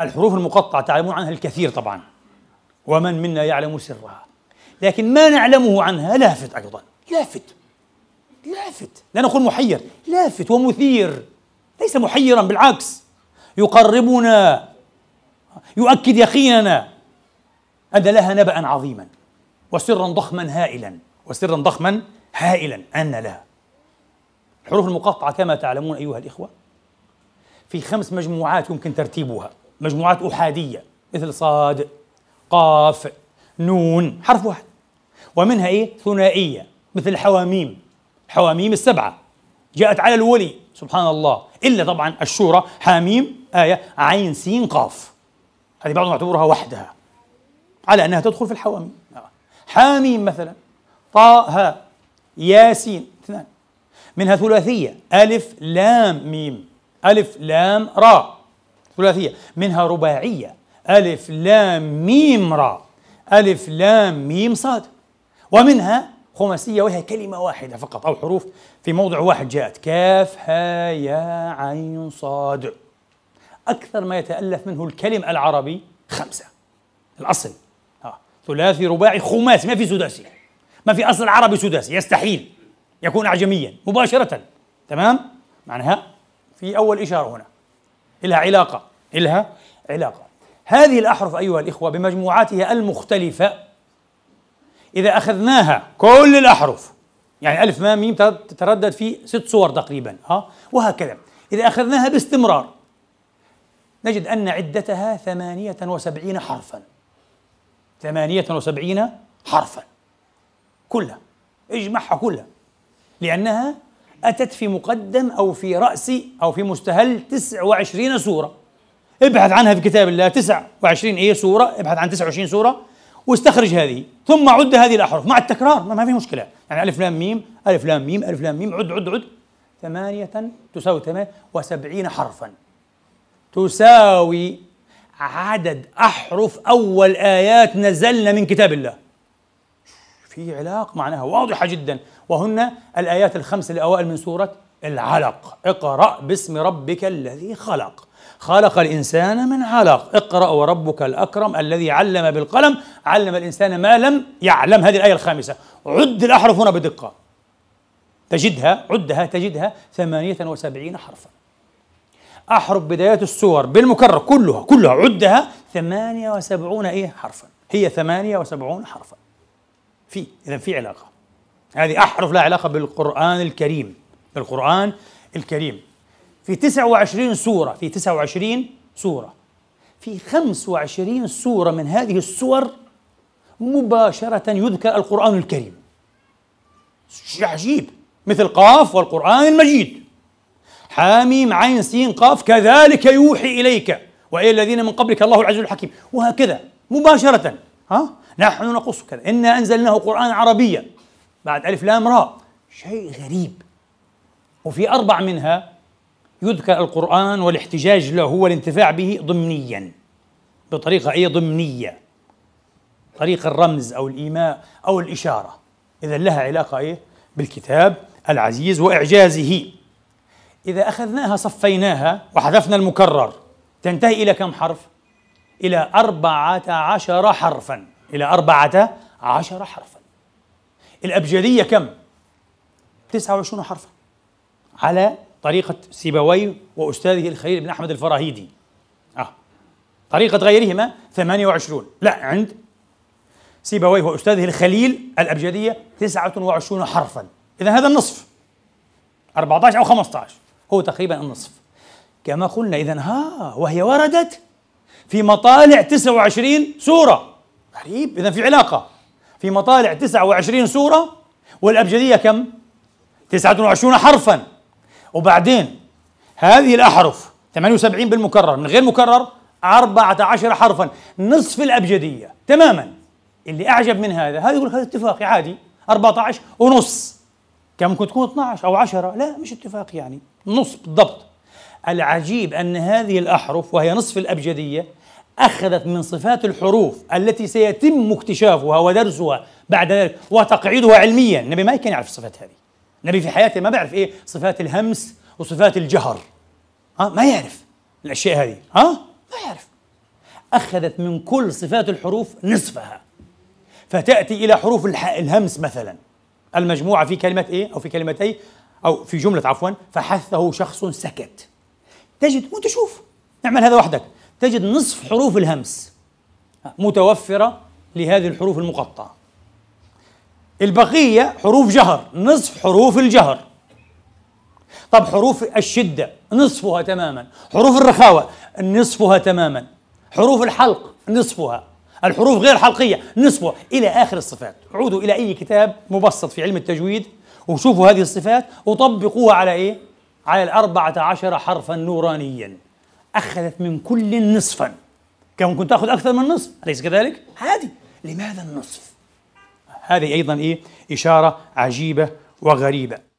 الحروف المقطعة تعلمون عنها الكثير طبعا ومن منا يعلم سرها لكن ما نعلمه عنها لافت أيضا لافت لافت لا نقول محير لافت ومثير ليس محيرا بالعكس يقربنا يؤكد يقيننا أن لها نبأ عظيما وسرا ضخما هائلا وسرا ضخما هائلا أن لها الحروف المقطعة كما تعلمون أيها الإخوة في خمس مجموعات يمكن ترتيبها مجموعات أحادية مثل صاد قاف نون حرف واحد ومنها إيه ثنائية مثل حواميم حواميم السبعة جاءت على الولي سبحان الله إلا طبعا الشورى حاميم آية عين سين قاف هذه بعضهم يعتبرها وحدها على أنها تدخل في الحواميم حاميم مثلا طه ياسين اثنان منها ثلاثية ألف لام ميم ألف لام راء ثلاثية منها رباعية ألف لام ميم را ألف لام ميم صاد ومنها خماسية وهي كلمة واحدة فقط أو حروف في موضع واحد جاءت كاف ها يا عين صاد أكثر ما يتألف منه الكلم العربي خمسة الأصل ها. آه. ثلاثي رباعي خماسي ما في سداسي ما في أصل عربي سداسي يستحيل يكون أعجميا مباشرة تمام معناها في أول إشارة هنا لها علاقة إلها علاقة هذه الأحرف أيها الإخوة بمجموعاتها المختلفة إذا أخذناها كل الأحرف يعني ألف ما ميم تتردد في ست صور تقريبا ها آه؟ وهكذا إذا أخذناها باستمرار نجد أن عدتها ثمانية وسبعين حرفا ثمانية وسبعين حرفا كلها اجمعها كلها لأنها أتت في مقدم أو في رأس أو في مستهل 29 سورة ابحث عنها في كتاب الله 29 اي سوره ابحث عن 29 سوره واستخرج هذه ثم عد هذه الاحرف مع التكرار ما, ما في مشكله يعني الف لام ميم الف لام ميم الف لام ميم عد عد عد ثمانية تساوي ثمانية وسبعين حرفا تساوي عدد أحرف أول آيات نزلنا من كتاب الله في علاقة معناها واضحة جدا وهن الآيات الخمس الأوائل من سورة العلق اقرأ باسم ربك الذي خلق خلق الإنسان من علق اقرأ وربك الأكرم الذي علم بالقلم علم الإنسان ما لم يعلم هذه الآية الخامسة عد الأحرف هنا بدقة تجدها عدها تجدها ثمانية وسبعين حرفا أحرف بدايات السور بالمكرر كلها كلها عدها ثمانية وسبعون إيه حرفا هي ثمانية وسبعون حرفا في اذا في علاقه هذه احرف لها علاقه بالقران الكريم بالقران الكريم في 29 سوره في 29 سوره في 25 سوره من هذه السور مباشره يذكر القران الكريم شيء عجيب مثل قاف والقران المجيد حاميم عين سين قاف كذلك يوحي اليك والى الذين من قبلك الله العزيز الحكيم وهكذا مباشره ها نحن نقص كذا إنا أنزلناه قرانا عربيا بعد ألف لام راء شيء غريب وفي أربع منها يذكر القرآن والاحتجاج له والانتفاع به ضمنيا بطريقة أي ضمنية طريق الرمز أو الإيماء أو الإشارة إذا لها علاقة إيه بالكتاب العزيز وإعجازه إذا أخذناها صفيناها وحذفنا المكرر تنتهي إلى كم حرف إلى أربعة عشر حرفا إلى أربعة عشر حرفا الأبجدية كم؟ 29 حرفا على طريقة سيبويه وأستاذه الخليل بن أحمد الفراهيدي آه. طريقة غيرهما 28 لا عند سيبويه وأستاذه الخليل الأبجدية 29 حرفا إذا هذا النصف 14 أو 15 هو تقريبا النصف كما قلنا إذا ها وهي وردت في مطالع 29 سورة غريب إذا في علاقة في مطالع 29 سورة والأبجدية كم؟ 29 حرفا وبعدين هذه الأحرف 78 بالمكرر من غير مكرر 14 حرفا نصف الأبجدية تماما اللي أعجب من هذا هذا يقول هذا اتفاقي عادي 14 ونص كان ممكن تكون 12 أو 10 لا مش اتفاقي يعني نص بالضبط العجيب أن هذه الأحرف وهي نصف الأبجدية أخذت من صفات الحروف التي سيتم اكتشافها ودرسها بعد ذلك وتقعيدها علميا النبي ما كان يعرف الصفات هذه النبي في حياته ما بيعرف إيه صفات الهمس وصفات الجهر ها ما يعرف الأشياء هذه ها ما يعرف أخذت من كل صفات الحروف نصفها فتأتي إلى حروف الهمس مثلا المجموعة في كلمة إيه أو في كلمتي أو في جملة عفوا فحثه شخص سكت تجد وأنت شوف اعمل هذا وحدك تجد نصف حروف الهمس متوفرة لهذه الحروف المقطعة البقية حروف جهر نصف حروف الجهر طب حروف الشدة نصفها تماما حروف الرخاوة نصفها تماما حروف الحلق نصفها الحروف غير حلقية نصفها إلى آخر الصفات عودوا إلى أي كتاب مبسط في علم التجويد وشوفوا هذه الصفات وطبقوها على إيه؟ على الأربعة عشر حرفا نورانيا أخذت من كل نصفا كان ممكن تأخذ أكثر من نصف أليس كذلك؟ عادي لماذا النصف؟ هذه أيضا إيه إشارة عجيبة وغريبة